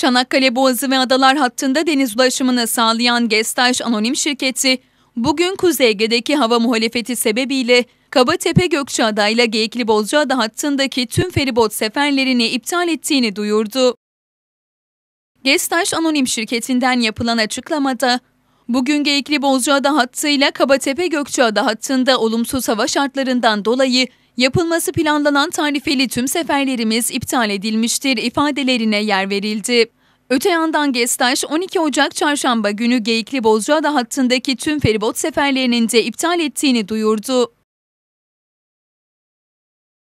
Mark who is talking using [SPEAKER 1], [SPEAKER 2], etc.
[SPEAKER 1] Çanakkale Boğazı ve Adalar hattında deniz ulaşımını sağlayan Gestaş Anonim Şirketi, bugün Kuzey Ege'deki hava muhalefeti sebebiyle Kabatepe Gökçeada ile Geyikli Bozcaada hattındaki tüm feribot seferlerini iptal ettiğini duyurdu. Gestaş Anonim Şirketi'nden yapılan açıklamada, bugün Geyikli Bozcaada hattıyla Kabatepe Gökçeada hattında olumsuz hava şartlarından dolayı Yapılması planlanan tarifeli tüm seferlerimiz iptal edilmiştir ifadelerine yer verildi. Öte yandan Gestaş 12 Ocak çarşamba günü Geyikli Bozcaada hattındaki tüm feribot seferlerinin de iptal ettiğini duyurdu.